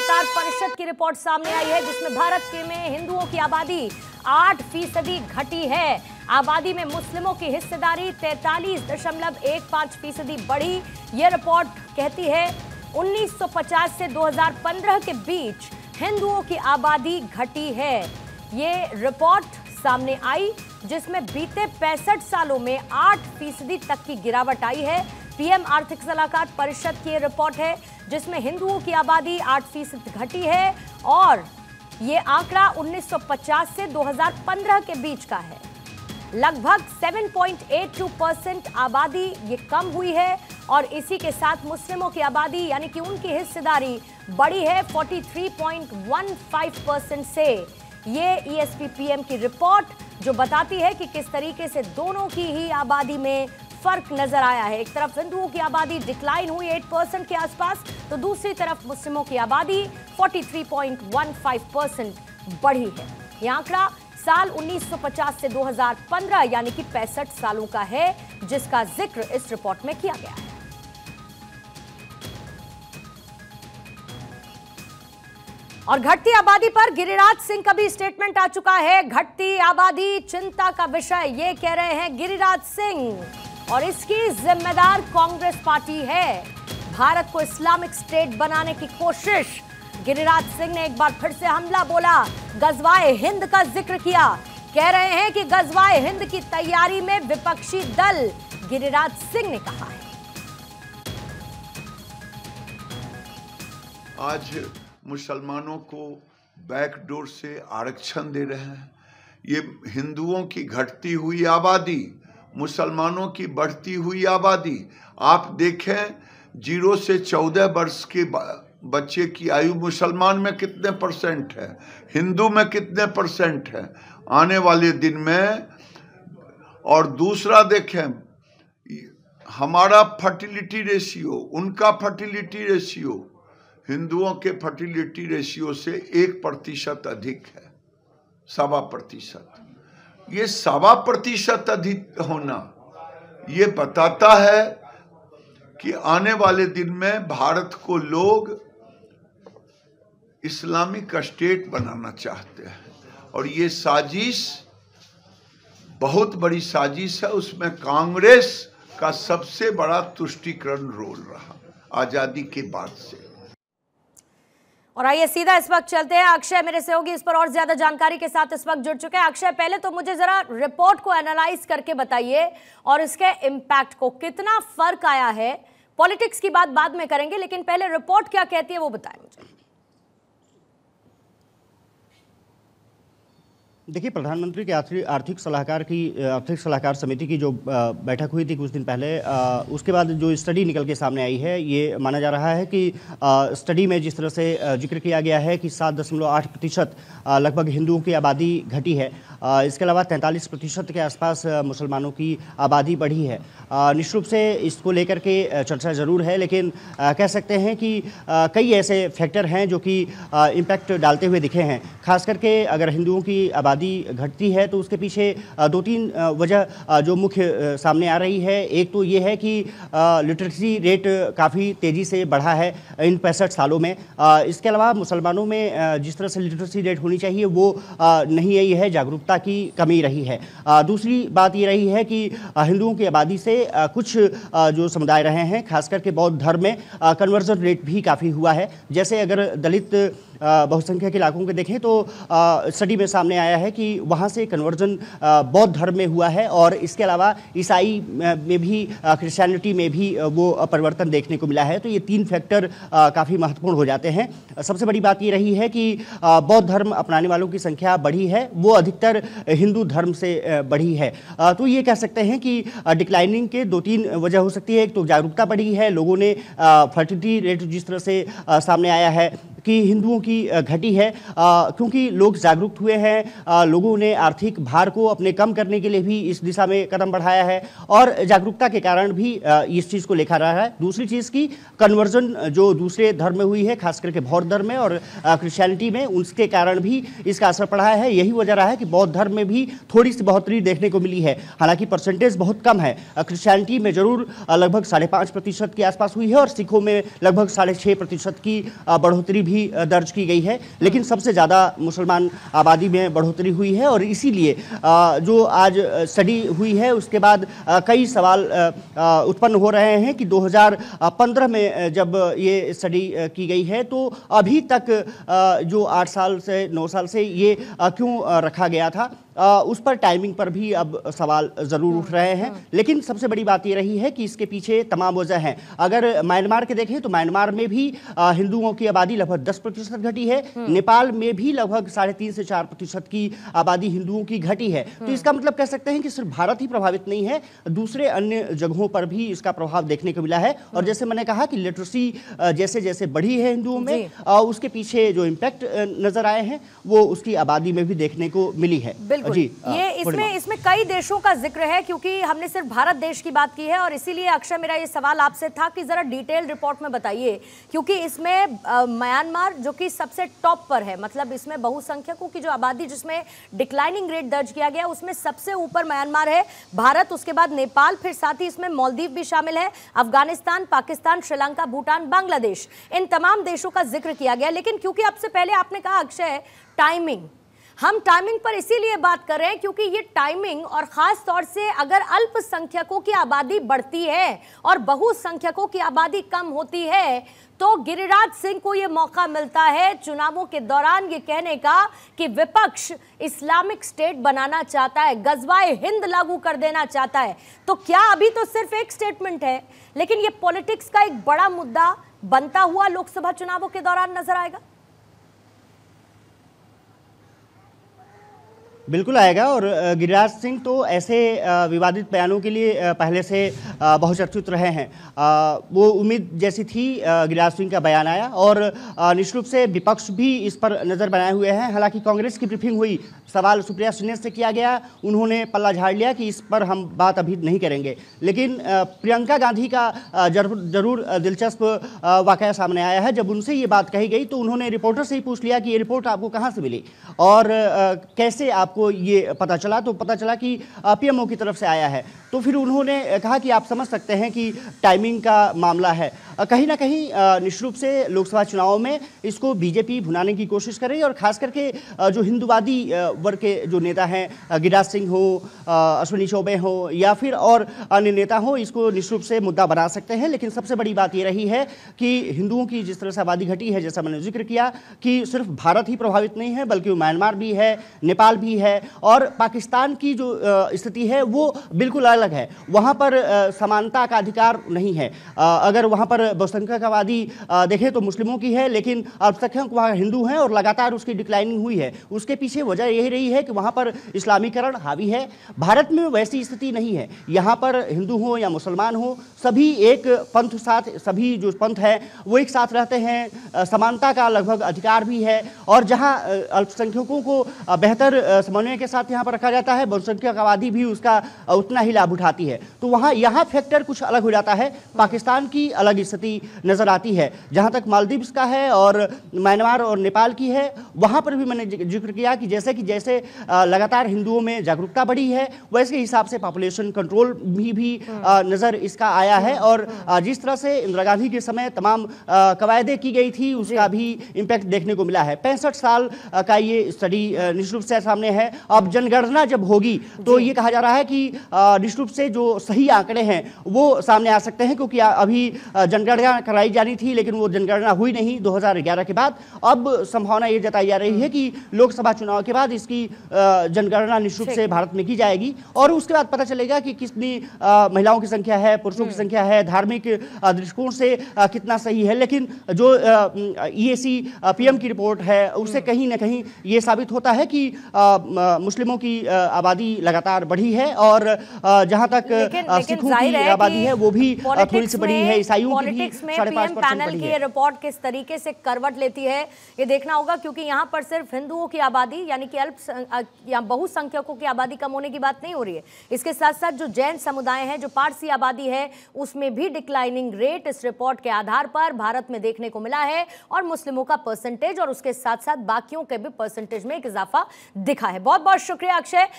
लगातार परिषद की रिपोर्ट सामने आई है जिसमें भारत के में हिंदुओं की आबादी आठ फीसदी घटी है आबादी में मुस्लिमों की हिस्सेदारी तैतालीस दशमलव एक पांच फीसदी बढ़ी यह रिपोर्ट कहती है 1950 से 2015 के बीच हिंदुओं की आबादी घटी है ये रिपोर्ट सामने आई जिसमें बीते पैंसठ सालों में आठ फीसदी तक की गिरावट आई है पीएम आर्थिक सलाहकार परिषद की रिपोर्ट है जिसमें हिंदुओं की आबादी आठ फीसद घटी है और ये आंकड़ा 1950 से 2015 के बीच का है लगभग 7.82 परसेंट आबादी ये कम हुई है और इसी के साथ मुस्लिमों की आबादी यानी कि उनकी हिस्सेदारी बढ़ी है 43.15 परसेंट से ये ईएसपीपीएम e की रिपोर्ट जो बताती है कि किस तरीके से दोनों की ही आबादी में फर्क नजर आया है एक तरफ हिंदुओं की आबादी डिक्लाइन हुई 8 परसेंट के आसपास तो दूसरी तरफ मुस्लिमों की आबादी 43.15 परसेंट बढ़ी है यह आंकड़ा साल 1950 से 2015 यानी कि पैंसठ सालों का है जिसका जिक्र इस रिपोर्ट में किया गया है और घटती आबादी पर गिरिराज सिंह का भी स्टेटमेंट आ चुका है घटती आबादी चिंता का विषय ये कह रहे हैं गिरिराज सिंह और इसकी जिम्मेदार कांग्रेस पार्टी है भारत को इस्लामिक स्टेट बनाने की कोशिश गिरिराज सिंह ने एक बार फिर से हमला बोला गजवाए हिंद का जिक्र किया कह रहे हैं कि गजवाए हिंद की तैयारी में विपक्षी दल गिरिराज सिंह ने कहा है आज मुसलमानों को बैकडोर से आरक्षण दे रहे हैं ये हिंदुओं की घटती हुई आबादी मुसलमानों की बढ़ती हुई आबादी आप देखें जीरो से चौदह वर्ष के बच्चे की आयु मुसलमान में कितने परसेंट है हिंदू में कितने परसेंट है आने वाले दिन में और दूसरा देखें हमारा फर्टिलिटी रेशियो उनका फर्टिलिटी रेशियो हिंदुओं के फर्टिलिटी रेशियो से एक प्रतिशत अधिक है सवा प्रतिशत ये सवा प्रतिशत अधिक होना ये बताता है कि आने वाले दिन में भारत को लोग इस्लामिक स्टेट बनाना चाहते हैं और ये साजिश बहुत बड़ी साजिश है उसमें कांग्रेस का सबसे बड़ा तुष्टिकरण रोल रहा आज़ादी के बाद से और आइए सीधा इस वक्त चलते हैं अक्षय मेरे से होगी इस पर और ज्यादा जानकारी के साथ इस वक्त जुड़ चुके हैं अक्षय पहले तो मुझे जरा रिपोर्ट को एनालाइज करके बताइए और इसके इम्पैक्ट को कितना फर्क आया है पॉलिटिक्स की बात बाद में करेंगे लेकिन पहले रिपोर्ट क्या कहती है वो बताएं मुझे देखिए प्रधानमंत्री के आर्थिक सलाहकार की आर्थिक सलाहकार समिति की जो बैठक हुई थी कुछ दिन पहले उसके बाद जो स्टडी निकल के सामने आई है ये माना जा रहा है कि स्टडी में जिस तरह से जिक्र किया गया है कि सात दशमलव आठ प्रतिशत लगभग हिंदुओं की आबादी घटी है इसके अलावा तैंतालीस प्रतिशत के आसपास मुसलमानों की आबादी बढ़ी है निश्चित रूप से इसको लेकर के चर्चा ज़रूर है लेकिन कह सकते हैं कि कई ऐसे फैक्टर हैं जो कि इम्पैक्ट डालते हुए दिखे हैं खास करके अगर हिंदुओं की आबादी आबादी घटती है तो उसके पीछे दो तीन वजह जो मुख्य सामने आ रही है एक तो ये है कि लिटरेसी रेट काफ़ी तेज़ी से बढ़ा है इन पैंसठ सालों में इसके अलावा मुसलमानों में जिस तरह से लिटरेसी रेट होनी चाहिए वो नहीं है यह जागरूकता की कमी रही है दूसरी बात ये रही है कि हिंदुओं की आबादी से कुछ जो समुदाय रहे हैं खास करके बौद्ध धर्म में कन्वर्जन रेट भी काफ़ी हुआ है जैसे अगर दलित बहुसंख्यक इलाकों को देखें तो स्टडी में सामने आया है कि वहाँ से कन्वर्जन बौद्ध धर्म में हुआ है और इसके अलावा ईसाई में भी क्रिश्चियनिटी में भी वो परिवर्तन देखने को मिला है तो ये तीन फैक्टर काफ़ी महत्वपूर्ण हो जाते हैं सबसे बड़ी बात ये रही है कि बौद्ध धर्म अपनाने वालों की संख्या बढ़ी है वो अधिकतर हिंदू धर्म से बढ़ी है तो ये कह सकते हैं कि डिक्लाइनिंग के दो तीन वजह हो सकती है एक तो जागरूकता बढ़ी है लोगों ने फर्टिलिटी रेट जिस तरह से सामने आया है कि हिंदुओं की घटी है क्योंकि लोग जागरूक हुए हैं लोगों ने आर्थिक भार को अपने कम करने के लिए भी इस दिशा में कदम बढ़ाया है और जागरूकता के कारण भी इस चीज़ को लेखा रहा है दूसरी चीज़ की कन्वर्जन जो दूसरे धर्म में हुई है खास करके बौद्ध धर्म में और क्रिश्चियनिटी में उसके कारण भी इसका असर पड़ा है यही वजह रहा है कि बौद्ध धर्म में भी थोड़ी सी बढ़ोतरी देखने को मिली है हालांकि परसेंटेज बहुत कम है क्रिश्चियनिटी में जरूर लगभग साढ़े पाँच प्रतिशत के आसपास हुई है और सिखों में लगभग साढ़े छः प्रतिशत की बढ़ोतरी भी भी दर्ज की गई है लेकिन सबसे ज़्यादा मुसलमान आबादी में बढ़ोतरी हुई है और इसीलिए जो आज स्टडी हुई है उसके बाद कई सवाल उत्पन्न हो रहे हैं कि 2015 में जब ये स्टडी की गई है तो अभी तक जो आठ साल से नौ साल से ये क्यों रखा गया था उस पर टाइमिंग पर भी अब सवाल ज़रूर उठ रहे हैं हम्म। लेकिन सबसे बड़ी बात ये रही है कि इसके पीछे तमाम वजह हैं अगर म्यांमार के देखें तो म्यांमार में भी हिंदुओं की आबादी लगभग दस प्रतिशत घटी है हम्म। नेपाल में भी लगभग साढ़े तीन से चार प्रतिशत की आबादी हिंदुओं की घटी है तो हम्म। इसका मतलब कह सकते हैं कि सिर्फ भारत ही प्रभावित नहीं है दूसरे अन्य जगहों पर भी इसका प्रभाव देखने को मिला है और जैसे मैंने कहा कि लिटरेसी जैसे जैसे बढ़ी है हिंदुओं में उसके पीछे जो इम्पैक्ट नजर आए हैं वो उसकी आबादी में भी देखने को मिली है बिल्कुल जी, आ, ये इसमें इसमें कई देशों का जिक्र है क्योंकि हमने सिर्फ भारत देश की बात की है और इसीलिए अक्षय मेरा ये सवाल आपसे था कि जरा डिटेल रिपोर्ट में बताइए क्योंकि इसमें म्यांमार जो कि सबसे टॉप पर है मतलब इसमें बहुसंख्यकों की जो आबादी जिसमें डिक्लाइनिंग रेट दर्ज किया गया उसमें सबसे ऊपर म्यांमार है भारत उसके बाद नेपाल फिर साथ ही इसमें मालदीव भी शामिल है अफगानिस्तान पाकिस्तान श्रीलंका भूटान बांग्लादेश इन तमाम देशों का जिक्र किया गया लेकिन क्योंकि आपसे पहले आपने कहा अक्षय टाइमिंग हम टाइमिंग पर इसीलिए बात कर रहे हैं क्योंकि ये टाइमिंग और ख़ास तौर से अगर अल्पसंख्यकों की आबादी बढ़ती है और बहुसंख्यकों की आबादी कम होती है तो गिरिराज सिंह को ये मौका मिलता है चुनावों के दौरान ये कहने का कि विपक्ष इस्लामिक स्टेट बनाना चाहता है गजवाए हिंद लागू कर देना चाहता है तो क्या अभी तो सिर्फ एक स्टेटमेंट है लेकिन ये पॉलिटिक्स का एक बड़ा मुद्दा बनता हुआ लोकसभा चुनावों के दौरान नजर आएगा बिल्कुल आएगा और गिरिराज सिंह तो ऐसे विवादित बयानों के लिए पहले से बहुचर्चित रहे हैं वो उम्मीद जैसी थी गिरिराज सिंह का बयान आया और निश्चित रूप से विपक्ष भी इस पर नज़र बनाए हुए हैं हालांकि कांग्रेस की ब्रीफिंग हुई सवाल सुप्रिया सुनेश से किया गया उन्होंने पल्ला झाड़ लिया कि इस पर हम बात अभी नहीं करेंगे लेकिन प्रियंका गांधी का जरूर दिलचस्प वाक़ सामने आया है जब उनसे ये बात कही गई तो उन्होंने रिपोर्टर से ही पूछ लिया कि ये रिपोर्ट आपको कहाँ से मिली और कैसे आपको आपको ये पता चला तो पता चला कि पीएमओ की तरफ से आया है तो फिर उन्होंने कहा कि आप समझ सकते हैं कि टाइमिंग का मामला है कहीं ना कहीं निश्चित रूप से लोकसभा चुनाव में इसको बीजेपी भुनाने की कोशिश कर रही है और खास करके जो हिंदुवादी वर्ग के जो नेता हैं गिरिराज सिंह हो अश्विनी चौबे हो या फिर और अन्य नेता हो इसको निश्चित रूप से मुद्दा बना सकते हैं लेकिन सबसे बड़ी बात यह रही है कि हिंदुओं की जिस तरह से आबादी घटी है जैसा मैंने जिक्र किया कि सिर्फ भारत ही प्रभावित नहीं है बल्कि म्यांमार भी है नेपाल भी है और पाकिस्तान की जो स्थिति है वो बिल्कुल अलग है वहाँ पर समानता का अधिकार नहीं है अगर वहाँ पर बहुसंख्यक आबादी देखें तो मुस्लिमों की है लेकिन अल्पसंख्यक वहाँ हिंदू हैं और लगातार उसकी डिक्लाइनिंग हुई है उसके पीछे वजह यही रही है कि वहाँ पर इस्लामीकरण हावी है भारत में वैसी स्थिति नहीं है यहाँ पर हिंदू हो या मुसलमान हो सभी एक पंथ साथ सभी जो पंथ हैं वो एक साथ रहते हैं समानता का लगभग अधिकार भी है और जहाँ अल्पसंख्यकों को बेहतर समन्वय के साथ यहाँ पर रखा जाता है बहुसंख्यक आबादी भी उसका उतना ही लाभ उठाती है तो वहाँ यहाँ फैक्टर कुछ अलग हो जाता है पाकिस्तान की अलग स्थिति नज़र आती है जहाँ तक मालदीव्स का है और म्यांमार और नेपाल की है वहाँ पर भी मैंने जिक्र किया कि जैसे कि जैसे लगातार हिंदुओं में जागरूकता बढ़ी है वैसे हिसाब से पॉपुलेशन कंट्रोल भी भी नज़र इसका आया है और जिस तरह से इंदिरा गांधी के समय तमाम कवायदे की गई थी उसका भी इम्पैक्ट देखने को मिला है पैंसठ साल का ये स्टडी निश्चित रूप से सामने है है अब जनगणना जब होगी तो ये कहा जा रहा है कि निश्चित रूप से जो सही आंकड़े हैं वो सामने आ सकते हैं क्योंकि अभी जनगणना कराई जानी थी लेकिन वो जनगणना हुई नहीं दो के बाद अब संभावना ये जताई जा रही है हम्म। कि लोकसभा चुनाव के बाद इसकी जनगणना निश्चित से भारत में की जाएगी और उसके बाद पता चलेगा कि कितनी महिलाओं की संख्या है पुरुषों की हम्म। संख्या है धार्मिक दृष्टिकोण से कितना सही है लेकिन जो ईएसी पीएम की रिपोर्ट है उसे हम्म। कहीं ना कहीं ये साबित होता है कि मुस्लिमों की आबादी लगातार बढ़ी है और जहां तक सिखों की आबादी है वो भी थोड़ी सी बढ़ी है ईसाइयों की भी साढ़े पाँच पैनल की रिपोर्ट किस तरीके से करवट लेती है ये देखना होगा क्योंकि यहाँ पर सिर्फ हिंदुओं की आबादी यानी कि अल्प या बहुसंख्यकों की आबादी कम होने की बात नहीं हो रही है इसके साथ साथ जो जैन समुदाय है जो पारसी आबादी है उसमें भी डिक्लाइनिंग रेट इस रिपोर्ट के आधार पर भारत में देखने को मिला है और मुस्लिमों का परसेंटेज और उसके साथ साथ बाकियों के भी परसेंटेज में एक इजाफा दिखा है बहुत बहुत शुक्रिया अक्षय